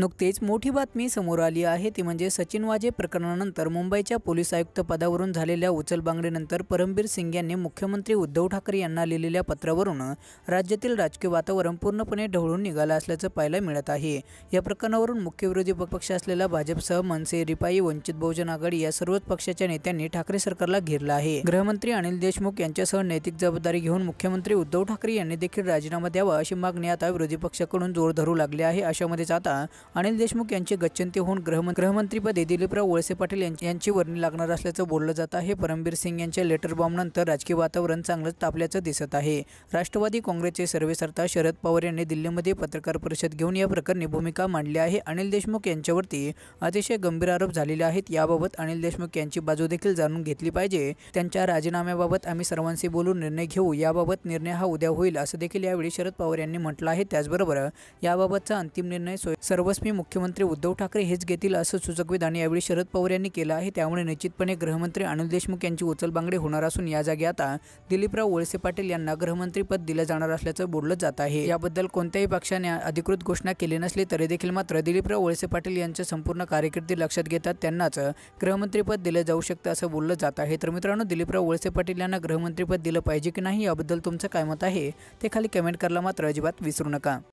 नुकतीच मोठी बातमी समोर आली आहे ती म्हणजे सचिन वाजे प्रकरणानंतर मुंबईच्या पोलीस आयुक्त पदावरून झालेल्या उचलबांगडीनंतर परमबीर सिंग यांनी मुख्यमंत्री उद्धव ठाकरे यांना लिहिलेल्या पत्रावरून राज्यातील राजकीय वातावरण पूर्णपणे ढवळून निघालं असल्याचं पाहायला मिळत आहे या प्रकरणावरून मुख्य विरोधी पक्ष असलेला भाजपसह मनसे रिपाई वंचित बहुजन आघाडी या सर्वच पक्षाच्या नेत्यांनी ठाकरे सरकारला घेरलं आहे गृहमंत्री अनिल देशमुख यांच्यासह नैतिक जबाबदारी घेऊन मुख्यमंत्री उद्धव ठाकरे यांनी देखील राजीनामा द्यावा अशी मागणी आता विरोधी पक्षाकडून जोर धरू लागली आहे अशामध्येच आता अनिल देशमुख यांचे गच्चंती होऊन ग्रह गृहमंत्रीपदे दिलीपराव वळसे पाटील यांची वर्णी लागणार असल्याचं बोललं जात आहे परमबीर सिंग यांच्या लेटर बॉम्बनंतर राजकीय वातावरण चांगलंच तापल्याचं दिसत आहे राष्ट्रवादी काँग्रेसचे सर्वेसर्ता शरद पवार यांनी दिल्लीमध्ये पत्रकार परिषद घेऊन या प्रकरणी भूमिका मांडली आहे अनिल देशमुख यांच्यावरती अतिशय गंभीर आरोप झालेले आहेत याबाबत अनिल देशमुख यांची बाजू देखील जाणून घेतली पाहिजे त्यांच्या राजीनाम्याबाबत आम्ही सर्वांशी बोलून निर्णय घेऊ याबाबत निर्णय हा उद्या होईल असं देखील यावेळी शरद पवार यांनी म्हटलं आहे त्याचबरोबर याबाबतचा अंतिम निर्णय सर्व मी मुख्यमंत्री उद्धव ठाकरे हेच घेतील असं विधान यावेळी शरद पवार यांनी केलं आहे त्यामुळे निश्चितपणे गृहमंत्री अनिल देशमुख यांची उचलबांगडी होणार असून या जागी आता दिलीपराव वळसे पाटील यांना गृहमंत्रीपद दिलं जाणार असल्याचं बोललं जात आहे याबद्दल कोणत्याही पक्षाने अधिकृत घोषणा केली नसली तरी देखील मात्र दिलीपराव वळसे पाटील यांच्या संपूर्ण कार्यकिर्दी लक्षात घेतात त्यांनाच गृहमंत्रीपद दिलं जाऊ शकतं असं बोललं जात आहे तर मित्रांनो दिलीपराव वळसे पाटील यांना गृहमंत्रीपद दिलं पाहिजे की नाही याबद्दल तुमचं काय मत आहे ते खाली कमेंट करायला मात्र अजिबात विसरू नका